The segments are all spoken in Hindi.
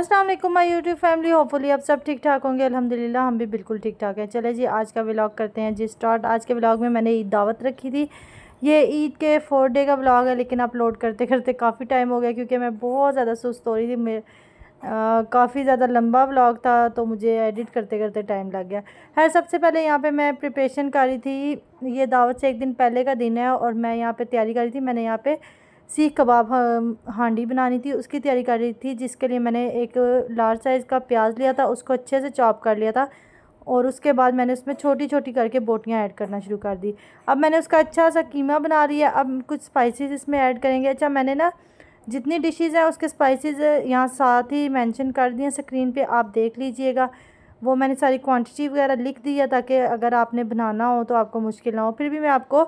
अस्सलाम वालेकुम माय यूट्यूब फैमिली होपफुली आप सब ठीक ठाक होंगे अल्हम्दुलिल्लाह हम भी बिल्कुल ठीक ठाक हैं चले जी आज का व्लॉग करते हैं जी स्टार्ट आज के व्लॉग में मैंने ईद दावत रखी थी ये ईद के फोर डे का व्लॉग है लेकिन अपलोड करते करते काफ़ी टाइम हो गया क्योंकि मैं बहुत ज़्यादा सुस्त हो रही थी मेरे काफ़ी ज़्यादा लंबा व्लॉग था तो मुझे एडिट करते करते टाइम लग गया है सबसे पहले यहाँ पर मैं प्रिपरेशन कर रही थी ये दावत से एक दिन पहले का दिन है और मैं यहाँ पर तैयारी कर रही थी मैंने यहाँ पर सीख कबाब हाँ, हांडी बनानी थी उसकी तैयारी कर रही थी जिसके लिए मैंने एक लार्ज साइज़ का प्याज लिया था उसको अच्छे से चॉप कर लिया था और उसके बाद मैंने उसमें छोटी छोटी करके बोटियाँ ऐड करना शुरू कर दी अब मैंने उसका अच्छा सा कीमा बना रही है अब कुछ स्पाइसेस इसमें ऐड करेंगे अच्छा मैंने ना जितनी डिशेज़ हैं उसके स्पाइसेस यहाँ साथ ही मेंशन कर दिए स्क्रीन पे आप देख लीजिएगा वो मैंने सारी क्वांटिटी वगैरह लिख दी है ताकि अगर आपने बनाना हो तो आपको मुश्किल ना हो फिर भी मैं आपको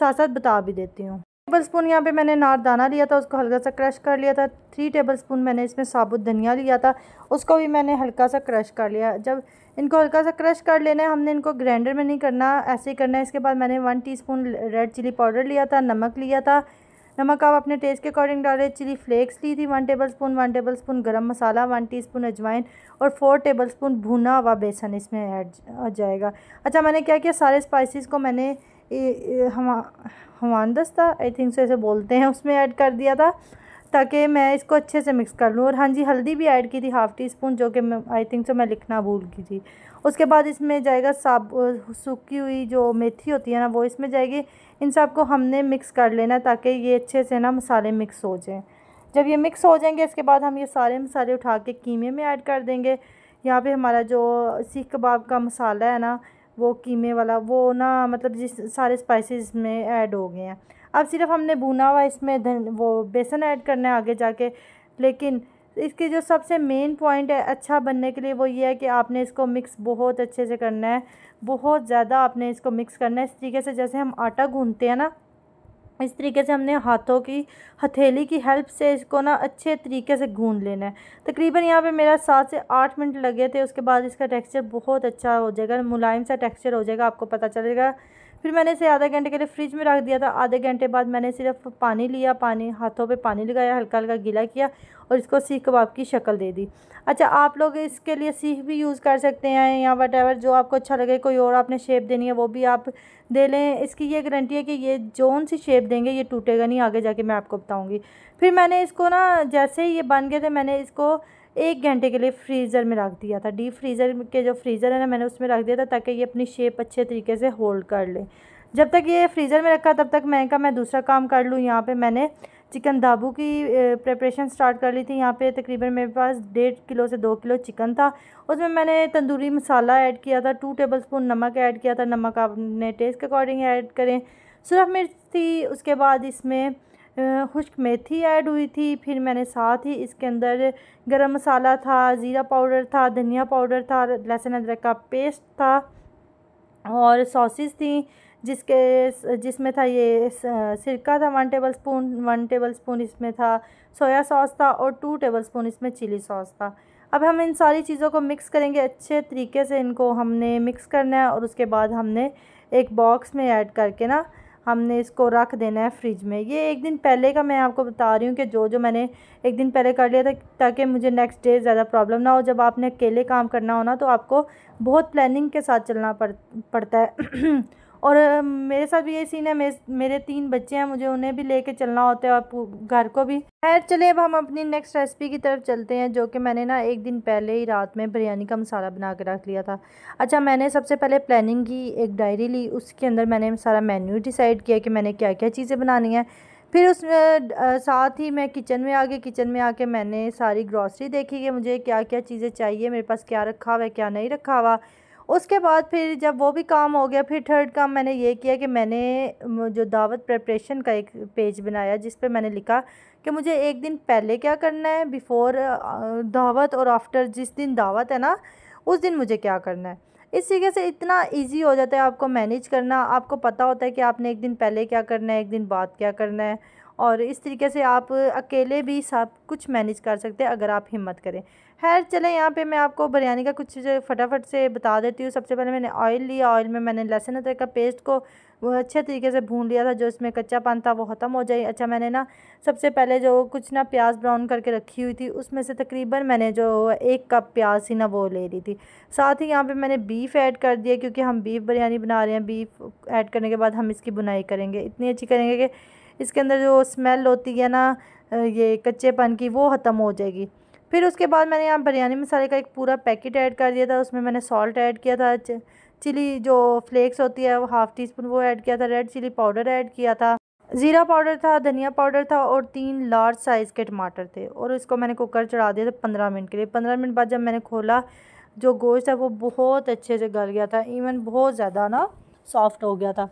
साथ साथ बता भी देती हूँ टेबल स्पून यहाँ पे मैंने नारदाना लिया था उसको हल्का सा क्रश कर लिया था थ्री टेबल स्पून मैंने इसमें साबुत धनिया लिया था उसको भी मैंने हल्का सा क्रश कर लिया जब इनको हल्का सा क्रश कर लेना है हमने इनको ग्राइंडर में नहीं करना ऐसे ही करना है इसके बाद मैंने one teaspoon red chilli powder लिया था नमक लिया था नमक आप अपने टेस्ट के अकॉर्डिंग डाले चिली फ्लेक्स ली थी one tablespoon one tablespoon गर्म मसाला वन टी स्पून अजवाइन और फोर टेबल स्पून भुना हुआ बेसन इसमें ऐड हो जाएगा अच्छा मैंने क्या किया सारे स्पाइसेस को मैंने हम हमान दस्ता आई थिंक सो ऐसे बोलते हैं उसमें ऐड कर दिया था ताकि मैं इसको अच्छे से मिक्स कर लूँ और हाँ जी हल्दी भी ऐड की थी हाफ़ टी स्पून जो कि मैं आई थिंक सो मैं लिखना भूल गई थी उसके बाद इसमें जाएगा साब सूखी हुई जो मेथी होती है ना वो इसमें जाएगी इन सब को हमने मिक्स कर लेना ताकि ये अच्छे से ना मसाले मिक्स हो जाएँ जब ये मिक्स हो जाएंगे इसके बाद हम ये सारे मसाले उठा के कीमे में ऐड कर देंगे यहाँ पे हमारा जो सीख कबाब का मसाला है ना वो कीमे वाला वो ना मतलब जिस सारे स्पाइसेस में ऐड हो गए हैं अब सिर्फ हमने भुना हुआ इसमें धन वो बेसन ऐड करना है आगे जाके लेकिन इसके जो सबसे मेन पॉइंट है अच्छा बनने के लिए वो ये है कि आपने इसको मिक्स बहुत अच्छे से करना है बहुत ज़्यादा आपने इसको मिक्स करना है इस तरीके से जैसे हम आटा गूनते हैं ना इस तरीके से हमने हाथों की हथेली की हेल्प से इसको ना अच्छे तरीके से गून लेना है तकरीबन यहाँ पे मेरा सात से आठ मिनट लगे थे उसके बाद इसका टेक्सचर बहुत अच्छा हो जाएगा मुलायम सा टेक्सचर हो जाएगा आपको पता चलेगा फिर मैंने इसे आधे घंटे के लिए फ्रिज में रख दिया था आधे घंटे बाद मैंने सिर्फ पानी लिया पानी हाथों पे पानी लगाया हल्का हल्का गीला किया और इसको सीख कबाब की शक्ल दे दी अच्छा आप लोग इसके लिए सीख भी यूज़ कर सकते हैं या वट जो आपको अच्छा लगे कोई और आपने शेप देनी है वो भी आप दे लें इसकी ये गारंटी है कि ये जोन सी शेप देंगे ये टूटेगा नहीं आगे जाके मैं आपको बताऊँगी फिर मैंने इसको ना जैसे ही ये बन गए थे मैंने इसको एक घंटे के लिए फ्रीज़र में रख दिया था डीप फ्रीज़र के जो फ्रीज़र है ना मैंने उसमें रख दिया था ताकि ये अपनी शेप अच्छे तरीके से होल्ड कर ले जब तक ये फ्रीज़र में रखा तब तक मैं कहा मैं दूसरा काम कर लूँ यहाँ पे मैंने चिकन धाबू की प्रेपरेशन स्टार्ट कर ली थी यहाँ पे तकरीबन मेरे पास डेढ़ किलो से दो किलो चिकन था उसमें मैंने तंदूरी मसाला ऐड किया था टू टेबलस्पून नमक ऐड किया था नमक आपने अपने टेस्ट के अकॉर्डिंग ऐड करें सुरख मिर्च थी उसके बाद इसमें खुश्क मेथी ऐड हुई थी फिर मैंने साथ ही इसके अंदर गरम मसाला था ज़ीरा पाउडर था धनिया पाउडर था लहसुन अदरक का पेस्ट था और सॉसेस थी जिसके जिसमें था ये सिरका था one tablespoon one tablespoon इसमें था सोया सॉस था और टू टेबल स्पून इसमें चिली सॉस था अब हम इन सारी चीज़ों को मिक्स करेंगे अच्छे तरीके से इनको हमने मिक्स करना है और उसके बाद हमने एक बॉक्स में ऐड करके ना हमने इसको रख देना है फ्रिज में ये एक दिन पहले का मैं आपको बता रही हूँ कि जो जो मैंने एक दिन पहले कर लिया था ताकि मुझे नेक्स्ट डे ज़्यादा प्रॉब्लम ना हो जब आपने अकेले काम करना हो ना तो आपको बहुत प्लानिंग के साथ चलना पड़ पड़ता है और मेरे साथ भी यही सीन है मेरे मेरे तीन बच्चे हैं मुझे उन्हें भी लेके चलना होता है और घर को भी खैर चलिए अब हम अपनी नेक्स्ट रेसिपी की तरफ चलते हैं जो कि मैंने ना एक दिन पहले ही रात में बिरयानी का मसाला बना के रख लिया था अच्छा मैंने सबसे पहले प्लानिंग की एक डायरी ली उसके अंदर मैंने सारा मेन्यू डिसाइड किया कि मैंने क्या क्या चीज़ें बनानी है फिर उस साथ ही मैं किचन में आ गई किचन में आके मैंने सारी ग्रॉसरी देखी कि मुझे क्या क्या चीज़ें चाहिए मेरे पास क्या रखा हुआ है क्या नहीं रखा हुआ उसके बाद फिर जब वो भी काम हो गया फिर थर्ड काम मैंने ये किया कि मैंने जो दावत प्रेपरेशन का एक पेज बनाया जिस पे मैंने लिखा कि मुझे एक दिन पहले क्या करना है बिफ़ोर दावत और आफ्टर जिस दिन दावत है ना उस दिन मुझे क्या करना है इस तरीके से इतना इजी हो जाता है आपको मैनेज करना आपको पता होता है कि आपने एक दिन पहले क्या करना है एक दिन बाद क्या करना है और इस तरीके से आप अकेले भी सब कुछ मैनेज कर सकते हैं अगर आप हिम्मत करें खैर चले यहाँ पे मैं आपको बिरयानी का कुछ फटाफट से बता देती हूँ सबसे पहले मैंने ऑयल लिया ऑयल में मैंने लहसुन अदरक का पेस्ट को वो अच्छे तरीके से भून लिया था जो इसमें कच्चा पान था वो ख़त्म हो जाए अच्छा मैंने ना सबसे पहले जो कुछ ना प्याज ब्राउन करके रखी हुई थी उसमें से तकरीबन मैंने जो एक कप प्याज थी ना वो ले ली थी साथ ही यहाँ पे मैंने बीफ़ ऐड कर दिया क्योंकि हम बीफ़ बिरयानी बना रहे हैं बीफ़ ऐड करने के बाद हम इसकी बुनाई करेंगे इतनी अच्छी करेंगे कि इसके अंदर जो स्मेल होती है ना ये कच्चेपन की वो ख़त्म हो जाएगी फिर उसके बाद मैंने यहाँ बिरयानी मसाले का एक पूरा पैकेट ऐड कर दिया था उसमें मैंने सॉल्ट ऐड किया था चिली जो फ्लेक्स होती है वो हाफ़ टी स्पून वो ऐड किया था रेड चिली पाउडर ऐड किया था ज़ीरा पाउडर था धनिया पाउडर था और तीन लार्ज साइज़ के टमाटर थे और इसको मैंने कुकर चढ़ा दिया था पंद्रह मिनट के लिए पंद्रह मिनट बाद जब मैंने खोला जो गोश्त है वो बहुत अच्छे से गल गया था इवन बहुत ज़्यादा ना सॉफ्ट हो गया था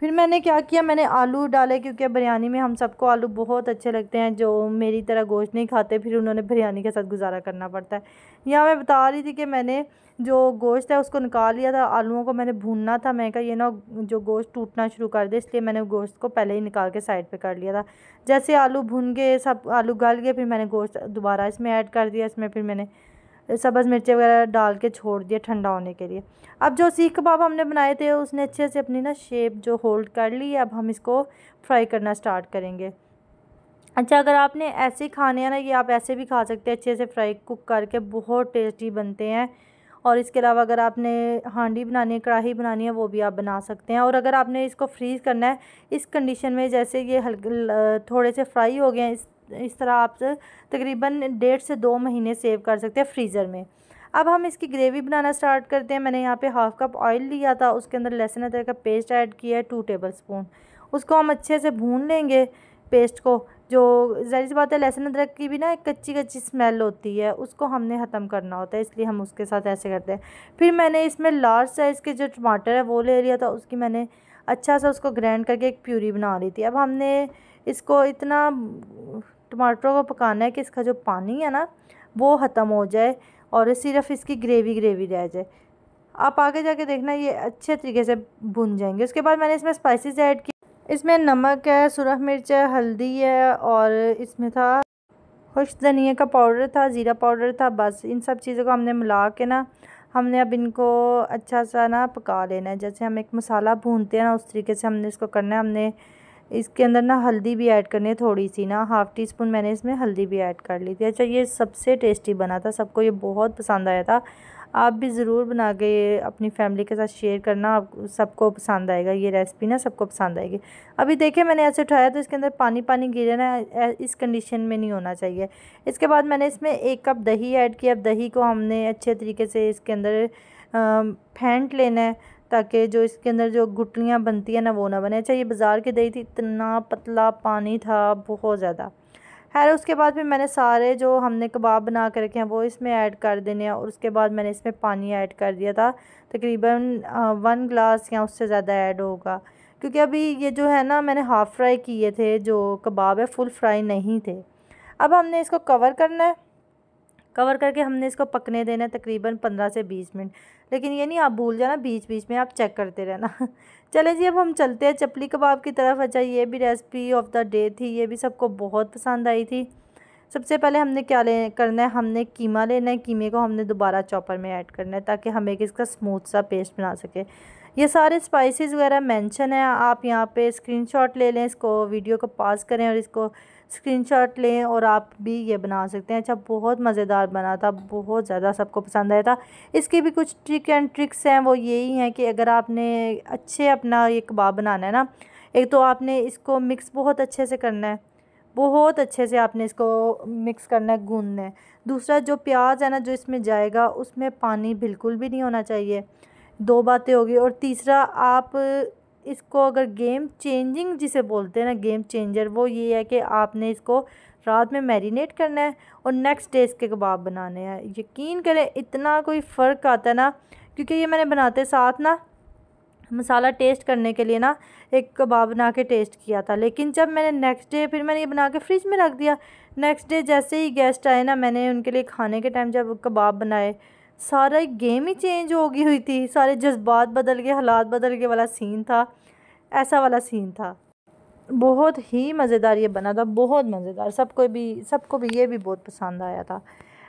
फिर मैंने क्या किया मैंने आलू डाले क्योंकि बिरयानी में हम सबको आलू बहुत अच्छे लगते हैं जो मेरी तरह गोश्त नहीं खाते फिर उन्होंने बिरयानी के साथ गुजारा करना पड़ता है यहाँ मैं बता रही थी कि मैंने जो गोश्त है उसको निकाल लिया था आलूओं को मैंने भूनना था मैं कहा ये ना जो गोश्त टूटना शुरू कर दे इसलिए मैंने गोश्त को पहले ही निकाल के साइड पे कर लिया था जैसे आलू भून गए सब आलू गल गए फिर मैंने गोश्त दोबारा इसमें ऐड कर दिया इसमें फिर मैंने सब्ज़ मिर्चें वगैरह डाल के छोड़ दिया ठंडा होने के लिए अब जो सीख कबाब हमने बनाए थे उसने अच्छे से अपनी ना शेप जो होल्ड कर ली अब हम इसको फ्राई करना स्टार्ट करेंगे अच्छा अगर आपने ऐसे खाने हैं ना ये आप ऐसे भी खा सकते हैं अच्छे से फ्राई कुक करके बहुत टेस्टी बनते हैं और इसके अलावा अगर आपने हांडी बनानी है कढ़ाई बनानी है वो भी आप बना सकते हैं और अगर आपने इसको फ्रीज़ करना है इस कंडीशन में जैसे ये हल्के थोड़े से फ्राई हो गए हैं इस इस तरह आप तकरीबन डेढ़ से दो महीने सेव कर सकते हैं फ्रीज़र में अब हम इसकी ग्रेवी बनाना स्टार्ट करते हैं मैंने यहाँ पे हाफ़ कप ऑयल लिया था उसके अंदर लहसुन अदरक का पेस्ट ऐड किया है टू टेबल स्पून उसको हम अच्छे से भून लेंगे पेस्ट को जो जहरी सी बात है लहसुन अदरक की भी ना एक कच्ची कच्ची स्मेल होती है उसको हमने ख़त्म करना होता है इसलिए हम उसके साथ ऐसे करते हैं फिर मैंने इसमें लार्ज साइज़ के जो टमाटर है वो ले लिया था उसकी मैंने अच्छा सा उसको ग्राइंड करके एक प्यूरी बना ली थी अब हमने इसको इतना टमाटरों को पकाना है कि इसका जो पानी है ना वो ख़त्म हो जाए और सिर्फ इसकी ग्रेवी ग्रेवी रह जाए आप आगे जाके देखना ये अच्छे तरीके से भुन जाएंगे उसके बाद मैंने इसमें स्पाइसेस ऐड किए इसमें नमक है सुरख मिर्च है हल्दी है और इसमें था खुश धनिया का पाउडर था ज़ीरा पाउडर था बस इन सब चीज़ों को हमने मिला के ना हमने अब इनको अच्छा सा ना पका लेना है जैसे हम एक मसाला भूनते हैं ना उस तरीके से हमने इसको करना है हमने इसके अंदर ना हल्दी भी ऐड करनी है थोड़ी सी ना हाफ़ टी स्पून मैंने इसमें हल्दी भी ऐड कर ली थी अच्छा ये सबसे टेस्टी बना था सबको ये बहुत पसंद आया था आप भी ज़रूर बना के अपनी फैमिली के साथ शेयर करना आप सबको पसंद आएगा ये रेसिपी ना सबको पसंद आएगी अभी देखिए मैंने ऐसे उठाया तो इसके अंदर पानी पानी गिरे ना इस कंडीशन में नहीं होना चाहिए इसके बाद मैंने इसमें एक कप दही ऐड किया अब दही को हमने अच्छे तरीके से इसके अंदर फेंट लेना है ताकि जो इसके अंदर जो गुटलियाँ बनती हैं ना वो ना बने अच्छा ये बाज़ार की दही थी इतना पतला पानी था बहुत ज़्यादा खैर उसके बाद फिर मैंने सारे जो हमने कबाब बना कर रखे हैं वो इसमें ऐड कर देने हैं और उसके बाद मैंने इसमें पानी ऐड कर दिया था तकरीबन वन ग्लास या उससे ज़्यादा ऐड होगा क्योंकि अभी ये जो है ना मैंने हाफ़ फ्राई किए थे जो कबाब है फुल फ्राई नहीं थे अब हमने इसको कवर करना है कवर करके हमने इसको पकने देना है तकरीबन पंद्रह से बीस मिनट लेकिन ये नहीं आप भूल जाना बीच बीच में आप चेक करते रहना चले जी अब हम चलते हैं चपली कबाब की तरफ अच्छा ये भी रेसिपी ऑफ द डे थी ये भी सबको बहुत पसंद आई थी सबसे पहले हमने क्या ले करना है हमने कीमा लेना है कीमे को हमने दोबारा चॉपर में ऐड करना है ताकि हम एक इसका स्मूथ सा पेस्ट बना सके ये सारे स्पाइसेस वगैरह मेंशन है आप यहाँ पे स्क्रीनशॉट ले लें इसको वीडियो को पास करें और इसको स्क्रीनशॉट लें और आप भी ये बना सकते हैं अच्छा बहुत मज़ेदार बना था बहुत ज़्यादा सबको पसंद आया था इसकी भी कुछ ट्रिक एंड ट्रिक्स हैं वो यही हैं कि अगर आपने अच्छे अपना ये कबाब बनाना है ना एक तो आपने इसको मिक्स बहुत अच्छे से करना है बहुत अच्छे से आपने इसको मिक्स करना है गूंदना है दूसरा जो प्याज है ना जो इसमें जाएगा उसमें पानी बिल्कुल भी नहीं होना चाहिए दो बातें होगी और तीसरा आप इसको अगर गेम चेंजिंग जिसे बोलते हैं ना गेम चेंजर वो ये है कि आपने इसको रात में मैरिनेट करना है और नेक्स्ट डे इसके कबाब बनाने हैं यकीन करें इतना कोई फ़र्क आता है ना क्योंकि ये मैंने बनाते साथ ना मसाला टेस्ट करने के लिए ना एक कबाब बना के टेस्ट किया था लेकिन जब मैंने नेक्स्ट डे फिर मैंने ये बना के फ्रिज में रख दिया नेक्स्ट डे जैसे ही गेस्ट आए ना मैंने उनके लिए खाने के टाइम जब कबाब बनाए सारा गेम ही चेंज हो गई हुई थी सारे जज्बात बदल गए हालात बदल गए वाला सीन था ऐसा वाला सीन था बहुत ही मज़ेदार ये बना था बहुत मज़ेदार सबको भी सबको भी ये भी बहुत पसंद आया था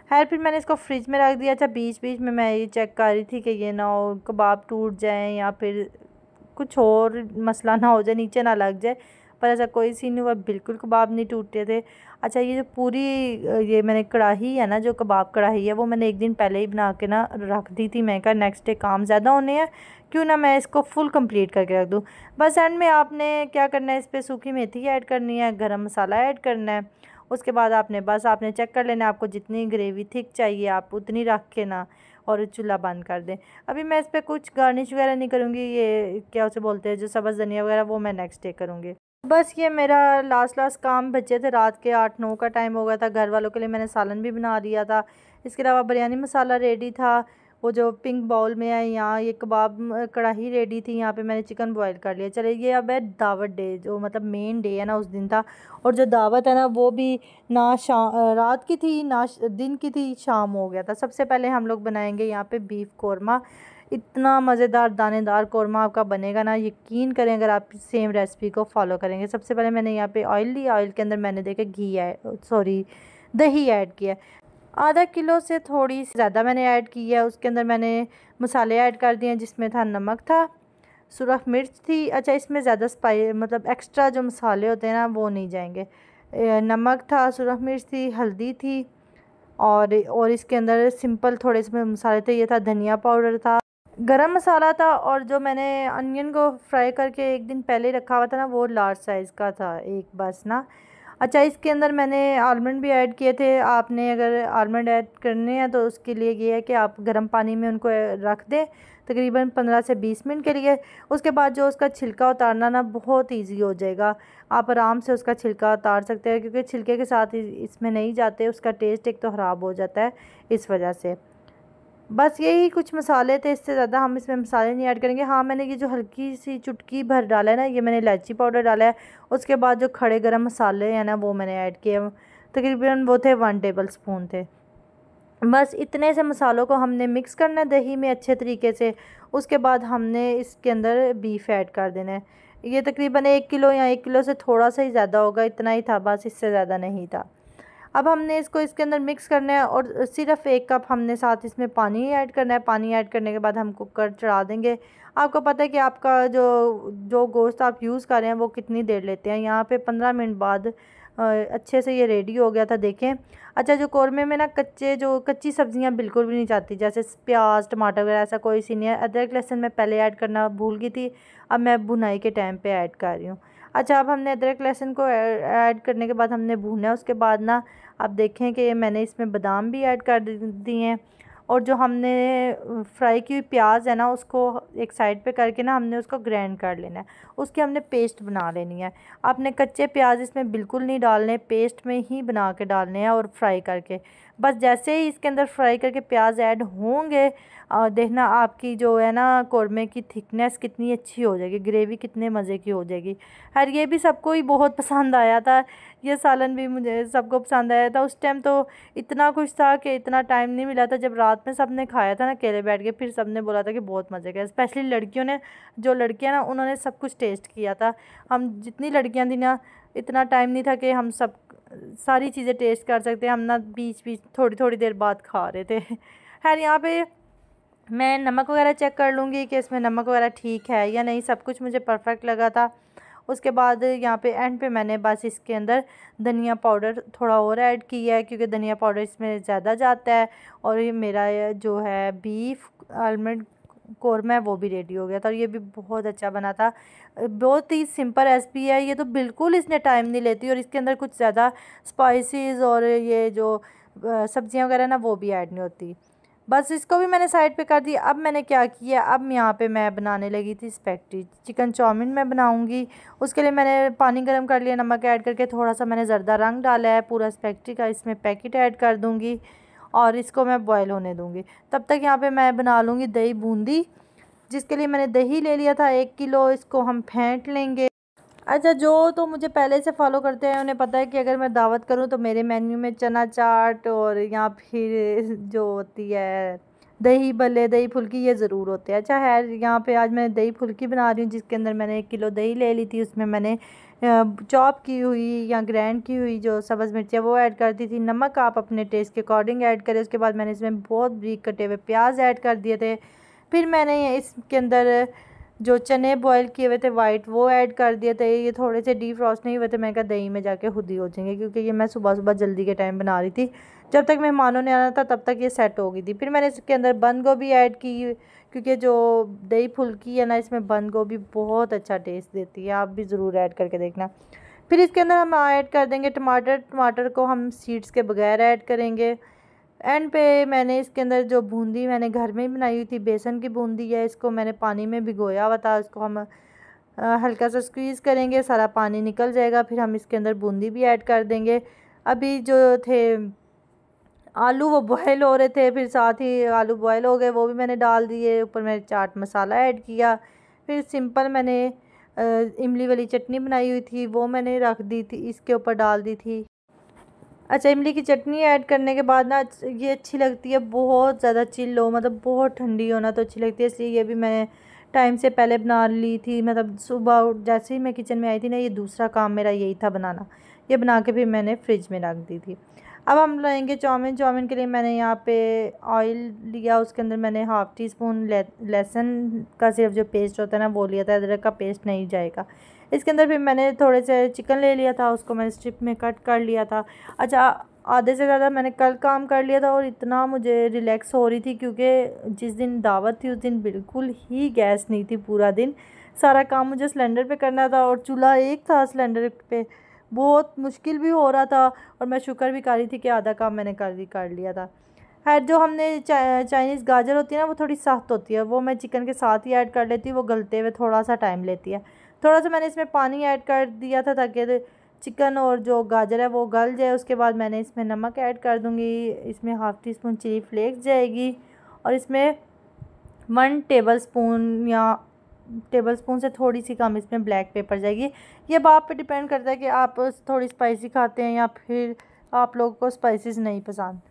खैर फिर मैंने इसको फ्रिज में रख दिया अच्छा बीच बीच में मैं ये चेक कर रही थी कि ये ना हो कबाब टूट जाए या फिर कुछ और मसला ना हो जाए नीचे ना लग जाए पर ऐसा कोई सीन नहीं हुआ बिल्कुल कबाब नहीं टूटे थे अच्छा ये जो पूरी ये मैंने कढ़ाई है ना जो कबाब कढ़ाई है वो मैंने एक दिन पहले ही बना के ना रख दी थी मैं कहा नेक्स्ट डे काम ज़्यादा होने हैं क्यों ना मैं इसको फुल कंप्लीट करके रख दूँ बस एंड में आपने क्या करना है इस पर सूखी मेथी ऐड करनी है गर्म मसाला ऐड करना है उसके बाद आपने बस आपने चेक कर लेना आपको जितनी ग्रेवी थिक चाहिए आप उतनी रख के ना और चूल्हा बंद कर दें अभी मैं इस पर कुछ गार्निश वगैरह नहीं करूँगी ये क्या उसे बोलते हैं जो सब्ज़ धनिया वगैरह वो मैं नेक्स्ट डे करूँगी बस ये मेरा लास्ट लास्ट काम बचे थे रात के आठ नौ का टाइम हो गया था घर वालों के लिए मैंने सालन भी बना दिया था इसके अलावा बिरयानी मसाला रेडी था वो जो पिंक बाउल में है यहाँ ये कबाब कढ़ाई रेडी थी यहाँ पे मैंने चिकन बॉईल कर लिया चले ये अब है दावत डे जो मतलब मेन डे है ना उस दिन था और जो दावत है ना वो भी ना शाम रात की थी ना दिन की थी शाम हो गया था सबसे पहले हम लोग बनाएंगे यहाँ पे बीफ कौरमा इतना मज़ेदार दानेदार कौरमा आपका बनेगा ना यकीन करें अगर आप सेम रेसिपी को फॉलो करेंगे सबसे पहले मैंने यहाँ पे ऑयल लिया ऑयल के अंदर मैंने देखा घी सॉरी दही ऐड किया आधा किलो से थोड़ी ज़्यादा मैंने ऐड की है उसके अंदर मैंने मसाले ऐड कर दिए जिसमें था नमक था सुरख मिर्च थी अच्छा इसमें ज़्यादा स्पाई मतलब एक्स्ट्रा जो मसाले होते हैं ना वो नहीं जाएंगे नमक था सुरख मिर्च थी हल्दी थी और और इसके अंदर सिंपल थोड़े से मसाले थे ये था धनिया पाउडर था गरम मसाला था और जो मैंने अनियन को फ्राई करके एक दिन पहले रखा हुआ था ना वो लार्ज साइज़ का था एक बस ना अच्छा इसके अंदर मैंने आलमंड भी ऐड किए थे आपने अगर आलमंड ऐड करने हैं तो उसके लिए ये है कि आप गर्म पानी में उनको रख दें तकरीबन पंद्रह से बीस मिनट के लिए उसके बाद जो उसका छिलका उतारना ना बहुत इजी हो जाएगा आप आराम से उसका छिलका उतार सकते हैं क्योंकि छिलके के साथ इसमें नहीं जाते उसका टेस्ट एक तो ख़राब हो जाता है इस वजह से बस यही कुछ मसाले थे इससे ज़्यादा हम इसमें मसाले नहीं ऐड करेंगे हाँ मैंने ये जो हल्की सी चुटकी भर डाला है ना ये मैंने इलायची पाउडर डाला है उसके बाद जो खड़े गरम मसाले हैं ना वो मैंने ऐड किए तकरीबन वो थे वन टेबल स्पून थे बस इतने से मसालों को हमने मिक्स करना है दही में अच्छे तरीके से उसके बाद हमने इसके अंदर बीफ ऐड कर देना है ये तकरीबन एक किलो या एक किलो से थोड़ा सा ही ज़्यादा होगा इतना ही था बस इससे ज़्यादा नहीं था अब हमने इसको इसके अंदर मिक्स करना है और सिर्फ एक कप हमने साथ इसमें पानी ऐड करना है पानी ऐड करने के बाद हम कुकर चढ़ा देंगे आपको पता है कि आपका जो जो गोश्त आप यूज़ कर रहे हैं वो कितनी देर लेते हैं यहाँ पे पंद्रह मिनट बाद अच्छे से ये रेडी हो गया था देखें अच्छा जो कौरमे में ना कच्चे जो कच्ची सब्जियाँ बिल्कुल भी नहीं चाहती जैसे प्याज टमाटर वगैरह ऐसा कोई सी नहीं है अदरक लहसुन मैं पहले ऐड करना भूल गई थी अब मैं बुनाई के टाइम पर ऐड कर रही हूँ अच्छा अब हमने अदरक लहसुन को ऐड करने के बाद हमने भूना है उसके बाद ना आप देखें कि मैंने इसमें बादाम भी ऐड कर दिए हैं और जो हमने फ्राई की हुई प्याज है ना उसको एक साइड पे करके ना हमने उसको ग्राइंड कर लेना है उसकी हमने पेस्ट बना लेनी है आपने कच्चे प्याज इसमें बिल्कुल नहीं डालने पेस्ट में ही बना के डालने हैं और फ्राई करके बस जैसे ही इसके अंदर फ्राई करके प्याज ऐड होंगे और देखना आपकी जो है ना कौरमे की थिकनेस कितनी अच्छी हो जाएगी ग्रेवी कितने मज़े की हो जाएगी हर ये भी सबको ही बहुत पसंद आया था ये सालन भी मुझे सबको पसंद आया था उस टाइम तो इतना कुछ था कि इतना टाइम नहीं मिला था जब रात में सब ने खाया था ना केले बैठ के फिर सब ने बोला था कि बहुत मज़े का स्पेशली लड़कियों ने जो लड़कियाँ ना उन्होंने सब कुछ टेस्ट किया था हम जितनी लड़कियाँ थी ना इतना टाइम नहीं था कि हम सब सारी चीज़ें टेस्ट कर सकते हैं हम ना बीच बीच थोड़ी थोड़ी देर बाद खा रहे थे खैर यहाँ पे मैं नमक वगैरह चेक कर लूँगी कि इसमें नमक वगैरह ठीक है या नहीं सब कुछ मुझे परफेक्ट लगा था उसके बाद यहाँ पे एंड पे मैंने बस इसके अंदर धनिया पाउडर थोड़ा और ऐड किया है क्योंकि धनिया पाउडर इसमें ज़्यादा जाता है और ये मेरा जो है बीफ आलमंड कौरमा है वो भी रेडी हो गया था और ये भी बहुत अच्छा बना था बहुत ही सिंपल रेसिपी है ये तो बिल्कुल इसने टाइम नहीं लेती और इसके अंदर कुछ ज़्यादा स्पाइसेस और ये जो सब्ज़ियाँ वगैरह ना वो भी ऐड नहीं होती बस इसको भी मैंने साइड पे कर दी अब मैंने क्या किया अब यहाँ पे मैं बनाने लगी थी स्पेक्टी चिकन चाउमिन मैं बनाऊँगी उसके लिए मैंने पानी गर्म कर लिया नमक ऐड करके थोड़ा सा मैंने ज़रदा रंग डाला है पूरा स्पेक्टी का इसमें पैकेट ऐड कर दूँगी और इसको मैं बॉयल होने दूँगी तब तक यहाँ पर मैं बना लूँगी दही बूंदी जिसके लिए मैंने दही ले लिया था एक किलो इसको हम फेंट लेंगे अच्छा जो तो मुझे पहले से फॉलो करते हैं उन्हें पता है कि अगर मैं दावत करूं तो मेरे मेन्यू में चना चाट और या फिर जो होती है दही भले दही फुल्की ये ज़रूर होते हैं अच्छा है यहाँ पे आज मैं दही फुल्की बना रही हूँ जिसके अंदर मैंने एक किलो दही ले ली थी उसमें मैंने चॉप की हुई या ग्रैंड की हुई जो सब्ज़ मिर्चियाँ वो ऐड कर दी थी नमक आप अपने टेस्ट के अकॉर्डिंग ऐड करें उसके बाद मैंने इसमें बहुत ब्रीक कटे हुए प्याज ऐड कर दिए थे फिर मैंने इसके अंदर जो चने बॉईल किए हुए थे वाइट वो ऐड कर दिए थे ये थोड़े से डीप फ्रॉस्ट नहीं हुए थे मैंने कहा दही में जाके खुद ही हो जाएंगे क्योंकि ये मैं सुबह सुबह जल्दी के टाइम बना रही थी जब तक मेहमानों ने आना था तब तक ये सेट हो गई थी फिर मैंने इसके अंदर बंद गोभी ऐड की क्योंकि जो दही फुल्की है ना इसमें बंद गोभी बहुत अच्छा टेस्ट देती है आप भी ज़रूर ऐड करके देखना फिर इसके अंदर हम ऐड कर देंगे टमाटर टमाटर को हम सीड्स के बगैर ऐड करेंगे एंड पे मैंने इसके अंदर जो बूंदी मैंने घर में ही बनाई हुई थी बेसन की बूंदी है इसको मैंने पानी में भिगोया हुआ था इसको हम हल्का सा स्क्वीज़ करेंगे सारा पानी निकल जाएगा फिर हम इसके अंदर बूंदी भी ऐड कर देंगे अभी जो थे आलू वो बॉयल हो रहे थे फिर साथ ही आलू बॉयल हो गए वो भी मैंने डाल दिए ऊपर मैंने चाट मसाला ऐड किया फिर सिंपल मैंने इमली वाली चटनी बनाई हुई थी वो मैंने रख दी थी इसके ऊपर डाल दी थी अच्छा इमली की चटनी ऐड करने के बाद ना ये अच्छी लगती है बहुत ज़्यादा चिल हो मतलब बहुत ठंडी होना तो अच्छी लगती है इसलिए ये भी मैं टाइम से पहले बना ली थी मतलब सुबह जैसे ही मैं किचन में आई थी ना ये दूसरा काम मेरा यही था बनाना ये बना के फिर मैंने फ्रिज में रख दी थी अब हम लेंगे चाउमिन चाउमिन के लिए मैंने यहाँ पे ऑयल लिया उसके अंदर मैंने हाफ़ टी स्पून लहसुन का सिर्फ जो पेस्ट होता है ना वो लिया था अदरक का पेस्ट नहीं जाएगा इसके अंदर भी मैंने थोड़े से चिकन ले लिया था उसको मैंने स्ट्रिप में कट कर लिया था अच्छा आधे से ज़्यादा मैंने कल काम कर लिया था और इतना मुझे रिलैक्स हो रही थी क्योंकि जिस दिन दावत थी उस दिन बिल्कुल ही गैस नहीं थी पूरा दिन सारा काम मुझे सिलेंडर पे करना था और चूल्हा एक था सिलेंडर पे बहुत मुश्किल भी हो रहा था और मैं शुक्र भी कर रही थी कि आधा काम मैंने कर ली कर लिया था खैर जो हमने चा, चाइनीज़ गाजर होती है ना वो थोड़ी सख्त होती है वो मैं चिकन के साथ ही ऐड कर लेती हूँ वो गलते हुए थोड़ा सा टाइम लेती है थोड़ा सा मैंने इसमें पानी ऐड कर दिया था ताकि चिकन और जो गाजर है वो गल जाए उसके बाद मैंने इसमें नमक ऐड कर दूँगी इसमें half teaspoon chilli flakes जाएगी और इसमें वन टेबल स्पून या टेबल स्पून से थोड़ी सी कम इसमें ब्लैक पेपर जाएगी ये अब आप पे डिपेंड करता है कि आप थोड़ी स्पाइसी खाते हैं या फिर आप लोगों को स्पाइसेस नहीं पसंद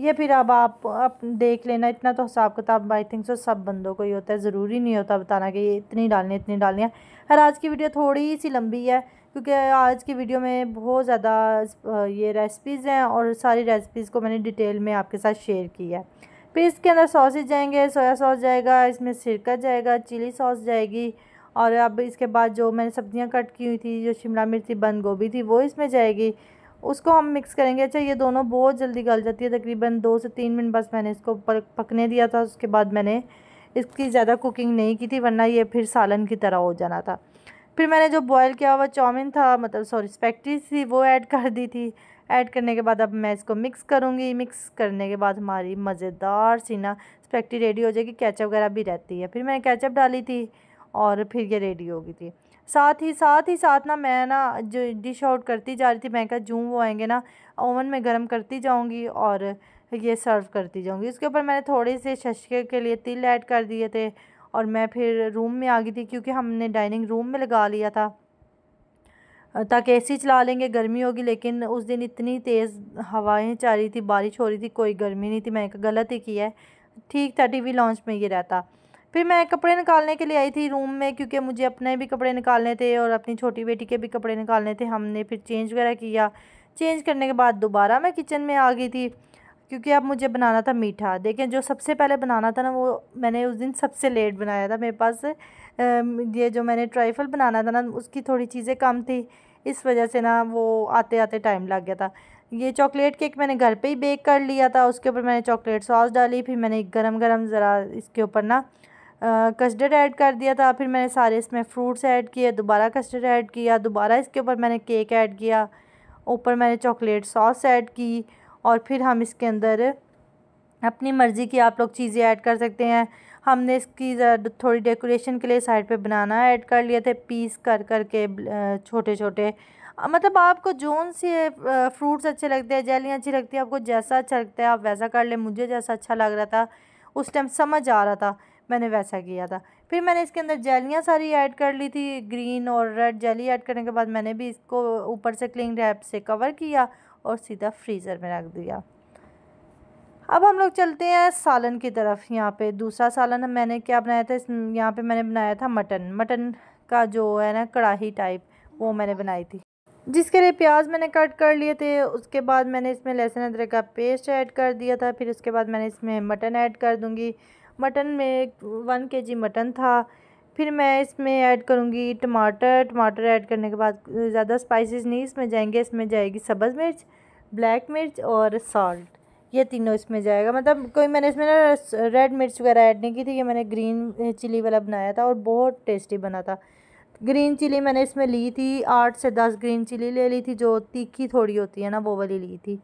ये फिर अब आप आप देख लेना इतना तो हिसाब किताब आई थिंक सो सब बंदों को ही होता है ज़रूरी नहीं होता बताना कि ये इतनी डालनी इतनी डालनी है हर आज की वीडियो थोड़ी सी लंबी है क्योंकि आज की वीडियो में बहुत ज़्यादा ये रेसिपीज़ हैं और सारी रेसिपीज़ को मैंने डिटेल में आपके साथ शेयर की है फिर इसके अंदर सॉसेज जाएंगे सोया सॉस जाएगा इसमें सिरका जाएगा चिली सॉस जाएगी और अब इसके बाद जो मैंने सब्ज़ियाँ कट की हुई थी जो शिमला मिर्ची बंद गोभी थी वो इसमें जाएगी उसको हम मिक्स करेंगे अच्छा ये दोनों बहुत जल्दी गल जाती है तकरीबन दो से तीन मिनट बस मैंने इसको पकने दिया था उसके बाद मैंने इसकी ज़्यादा कुकिंग नहीं की थी वरना ये फिर सालन की तरह हो जाना था फिर मैंने जो बॉयल किया हुआ चाउमिन था मतलब सॉरी स्पैक्टी थी वो ऐड कर दी थी ऐड करने के बाद अब मैं इसको मिक्स करूँगी मिक्स करने के बाद हमारी मज़ेदार सीना स्पेक्टी रेडी हो जाएगी कैचअप वगैरह भी रहती है फिर मैंने कैचअप डाली थी और फिर ये रेडी हो गई थी साथ ही साथ ही साथ ना मैं ना जो डिश आउट करती जा रही थी मैं कहा जूँ वो आएंगे ना ओवन में गर्म करती जाऊँगी और ये सर्व करती जाऊँगी उसके ऊपर मैंने थोड़े से शशके के लिए तिल ऐड कर दिए थे और मैं फिर रूम में आ गई थी क्योंकि हमने डाइनिंग रूम में लगा लिया था ताकि ए सी चला लेंगे गर्मी होगी लेकिन उस दिन इतनी तेज़ हवाएं चल रही थी बारिश हो रही थी कोई गर्मी नहीं थी मैंने गलत ही किया है ठीक था टी वी लॉन्च में ये रहता फिर मैं कपड़े निकालने के लिए आई थी रूम में क्योंकि मुझे अपने भी कपड़े निकालने थे और अपनी छोटी बेटी के भी कपड़े निकालने थे हमने फिर चेंज वगैरह किया चेंज करने के बाद दोबारा मैं किचन में आ गई थी क्योंकि अब मुझे बनाना था मीठा देखें जो सबसे पहले बनाना था ना वो मैंने उस दिन सबसे लेट बनाया था मेरे पास ये जो मैंने ट्राइफल बनाना था ना उसकी थोड़ी चीज़ें कम थी इस वजह से ना वो आते आते टाइम लग गया था ये चॉकलेट केक मैंने घर पे ही बेक कर लिया था उसके ऊपर मैंने चॉकलेट सॉस डाली फिर मैंने गरम गरम ज़रा इसके ऊपर ना कस्टर्ड ऐड कर दिया था फिर मैंने सारे इसमें फ्रूट्स ऐड किए दोबारा कस्टर्ड ऐड किया दोबारा इसके ऊपर मैंने केक ऐड किया ऊपर मैंने चॉकलेट सॉस ऐड की और फिर हम इसके अंदर अपनी मर्ज़ी की आप लोग चीज़ें ऐड कर सकते हैं हमने इसकी थोड़ी डेकोरेशन के लिए साइड पे बनाना ऐड कर लिए थे पीस कर कर के छोटे छोटे मतलब आपको जोन से फ्रूट्स अच्छे लगते हैं जेलियाँ अच्छी लगती है आपको जैसा अच्छा लगता है आप वैसा कर लें मुझे जैसा अच्छा लग रहा था उस टाइम समझ आ रहा था मैंने वैसा किया था फिर मैंने इसके अंदर जेलियाँ सारी ऐड कर ली थी ग्रीन और रेड जेली ऐड करने के बाद मैंने भी इसको ऊपर से क्लिंग रैप से कवर किया और सीधा फ्रीज़र में रख दिया अब हम लोग चलते हैं सालन की तरफ यहाँ पे दूसरा सालन मैंने क्या बनाया था यहाँ पर मैंने बनाया था मटन मटन का जो है ना कढ़ाही टाइप वो मैंने बनाई थी जिसके लिए प्याज मैंने कट कर लिए थे उसके बाद मैंने इसमें लहसुन अदरक का पेस्ट ऐड कर दिया था फिर उसके बाद मैंने इसमें मटन ऐड कर दूँगी मटन में वन के जी मटन था फिर मैं इसमें ऐड करूँगी टमाटर टमाटर ऐड करने के बाद ज़्यादा स्पाइसेस नहीं इसमें जाएंगे इसमें जाएगी सब्ज़ मिर्च ब्लैक मिर्च और सॉल्ट ये तीनों इसमें जाएगा मतलब कोई मैंने इसमें ना रेड मिर्च वगैरह ऐड नहीं की थी ये मैंने ग्रीन चिली वाला बनाया था और बहुत टेस्टी बना था ग्रीन चिली मैंने इसमें ली थी आठ से दस ग्रीन चिली ले ली थी जो तीखी थोड़ी होती है ना वो वाली ली थी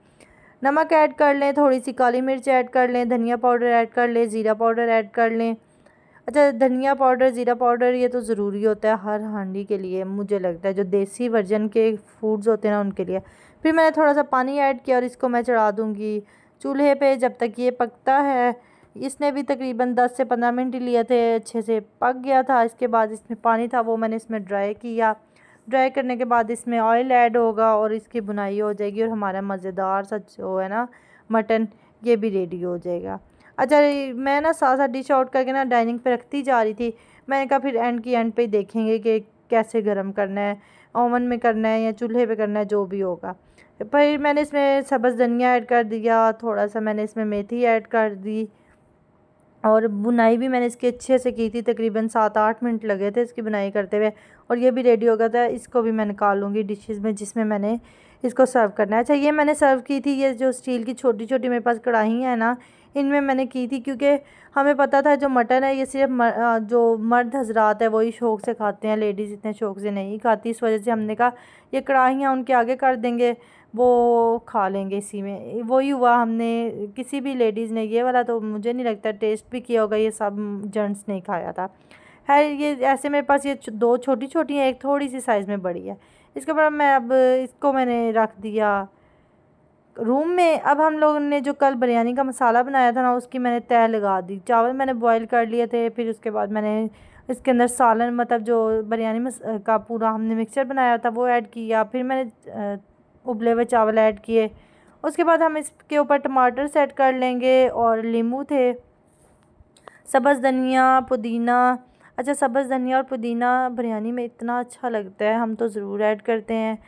नमक ऐड कर लें थोड़ी सी काली मिर्च ऐड कर लें धनिया पाउडर ऐड कर लें ज़ीरा पाउडर ऐड कर लें अच्छा धनिया पाउडर ज़ीरा पाउडर ये तो ज़रूरी होता है हर हांडी के लिए मुझे लगता है जो देसी वर्जन के फूड्स होते हैं ना उनके लिए फिर मैंने थोड़ा सा पानी ऐड किया और इसको मैं चढ़ा दूँगी चूल्हे पर जब तक ये पकता है इसने भी तकरीबन 10 से 15 मिनट लिए थे अच्छे से पक गया था इसके बाद इसमें पानी था वो मैंने इसमें ड्राई किया ड्राई करने के बाद इसमें ऑयल ऐड होगा और इसकी बुनाई हो जाएगी और हमारा मज़ेदार सा जो है ना मटन ये भी रेडी हो जाएगा अच्छा मैं ना साथ साथ डिश आउट करके ना डाइनिंग पे रखती जा रही थी मैंने कहा फिर एंड की एंड पे देखेंगे कि कैसे गर्म करना है ओवन में करना है या चूल्हे पे करना है जो भी होगा फिर मैंने इसमें सब्ज़ धनिया ऐड कर दिया थोड़ा सा मैंने इसमें मेथी ऐड कर दी और बुनाई भी मैंने इसकी अच्छे से की थी तकरीबन सात आठ मिनट लगे थे इसकी बुनाई करते हुए और ये भी रेडी हो गया था इसको भी मैं निकाल लूँगी डिशेज़ में जिसमें मैंने इसको सर्व करना है अच्छा ये मैंने सर्व की थी ये जो स्टील की छोटी छोटी मेरे पास कढ़ाई है ना इनमें मैंने की थी क्योंकि हमें पता था जो मटन है ये सिर्फ मर, जो मर्द हजरात है वही शौक़ से खाते हैं लेडीज़ इतने शौक़ से नहीं खाती इस वजह से हमने कहा ये कढ़ाइयाँ उनके आगे कर देंगे वो खा लेंगे इसी में वही हुआ हमने किसी भी लेडीज़ ने ये वाला तो मुझे नहीं लगता टेस्ट भी किया होगा ये सब जेंट्स ने खाया था है ये ऐसे मेरे पास ये दो छोटी छोटी हैं एक थोड़ी सी साइज़ में बड़ी है इसके बाद मैं अब इसको मैंने रख दिया रूम में अब हम लोग ने जो कल बिरयानी का मसाला बनाया था ना उसकी मैंने तय लगा दी चावल मैंने बॉयल कर लिए थे फिर उसके बाद मैंने इसके अंदर सालन मतलब जो बिरयानी का पूरा हमने मिक्सचर बनाया था वो ऐड किया फिर मैंने उबले हुए चावल ऐड किए उसके बाद हम इसके ऊपर टमाटर सेट कर लेंगे और नींबू थे सब्ज़ धनिया पुदीना अच्छा सब्ज़ धनिया और पुदीना बिरयानी में इतना अच्छा लगता है हम तो ज़रूर ऐड करते हैं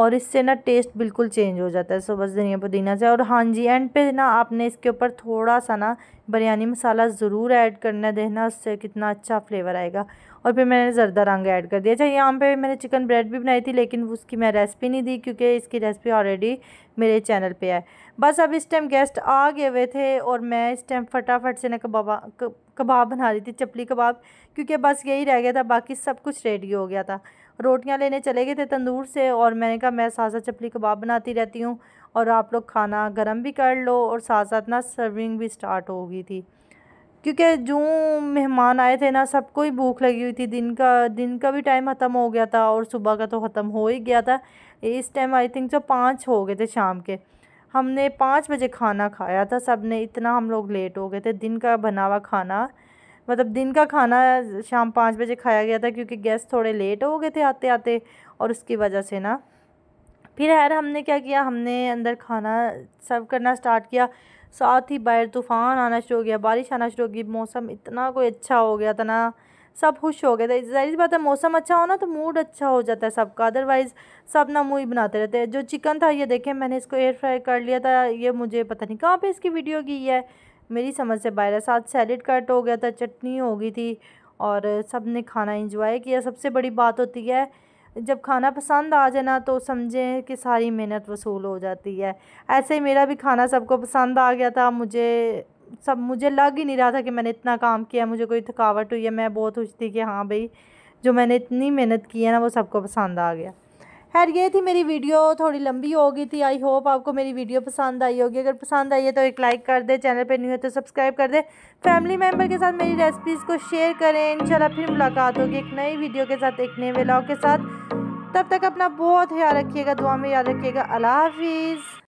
और इससे ना टेस्ट बिल्कुल चेंज हो जाता है सब्ज़ धनिया पुदीना से और हाँ जी एंड पे ना आपने इसके ऊपर थोड़ा सा ना बिरयानी मसाला ज़रूर ऐड करना देना उससे कितना अच्छा फ्लेवर आएगा और फिर मैंने ज़रदा रंग ऐड कर दिया अच्छा यहाँ पे मैंने चिकन ब्रेड भी बनाई थी लेकिन उसकी मैं रेसिपी नहीं दी क्योंकि इसकी रेसिपी ऑलरेडी मेरे चैनल पे है बस अब इस टाइम गेस्ट आ गए हुए थे और मैं इस टाइम फटाफट से ना कबाबा कबाब बना रही थी चपली कबाब क्योंकि बस यही रह गया था बाकी सब कुछ रेडी हो गया था रोटियाँ लेने चले गए थे तंदूर से और मैंने कहा मैं साथ चपली कबाब बनाती रहती हूँ और आप लोग खाना गर्म भी कर लो और साथ साथ ना सर्विंग भी स्टार्ट हो गई थी क्योंकि जो मेहमान आए थे ना सबको ही भूख लगी हुई थी दिन का दिन का भी टाइम ख़त्म हो गया था और सुबह का तो ख़त्म हो ही गया था इस टाइम आई थिंक जो पाँच हो गए थे शाम के हमने पाँच बजे खाना खाया था सब ने इतना हम लोग लेट हो गए थे दिन का बना हुआ खाना मतलब दिन का खाना शाम पाँच बजे खाया गया था क्योंकि गेस्ट थोड़े लेट हो गए थे आते आते और उसकी वजह से ना फिर हैर हमने क्या किया हमने अंदर खाना सर्व करना स्टार्ट किया साथ ही बाहर तूफ़ान आना शुरू हो गया बारिश आना शुरू हो गई मौसम इतना कोई अच्छा हो गया था ना सब खुश हो गए थे जाहिर बात है मौसम अच्छा हो ना तो मूड अच्छा हो जाता है सबका अदरवाइज़ सब ना मुँह ही बनाते रहते हैं जो चिकन था ये देखें मैंने इसको एयर फ्राई कर लिया था ये मुझे पता नहीं कहाँ पे इसकी वीडियो की है मेरी समझ से बाहर है साथ सैलड कट हो गया था चटनी हो गई थी और सब ने खाना इंजॉय किया सबसे बड़ी बात होती है जब खाना पसंद आ जाए ना तो समझें कि सारी मेहनत वसूल हो जाती है ऐसे ही मेरा भी खाना सबको पसंद आ गया था मुझे सब मुझे लग ही नहीं रहा था कि मैंने इतना काम किया मुझे कोई थकावट हुई है मैं बहुत खुश थी कि हाँ भाई जो मैंने इतनी मेहनत की है ना वो सबको पसंद आ गया खैर ये थी मेरी वीडियो थोड़ी लंबी हो गई थी आई होप आपको मेरी वीडियो पसंद आई होगी अगर पसंद आई है तो एक लाइक कर दे चैनल पे न्यू है तो सब्सक्राइब कर दे फैमिली मेम्बर के साथ मेरी रेसिपीज़ को शेयर करें इंशाल्लाह फिर मुलाकात होगी एक नई वीडियो के साथ एक नए व्लॉग के साथ तब तक अपना बहुत ख्याल रखिएगा दुआ में याद रखिएगा अल्लाह हाफिज़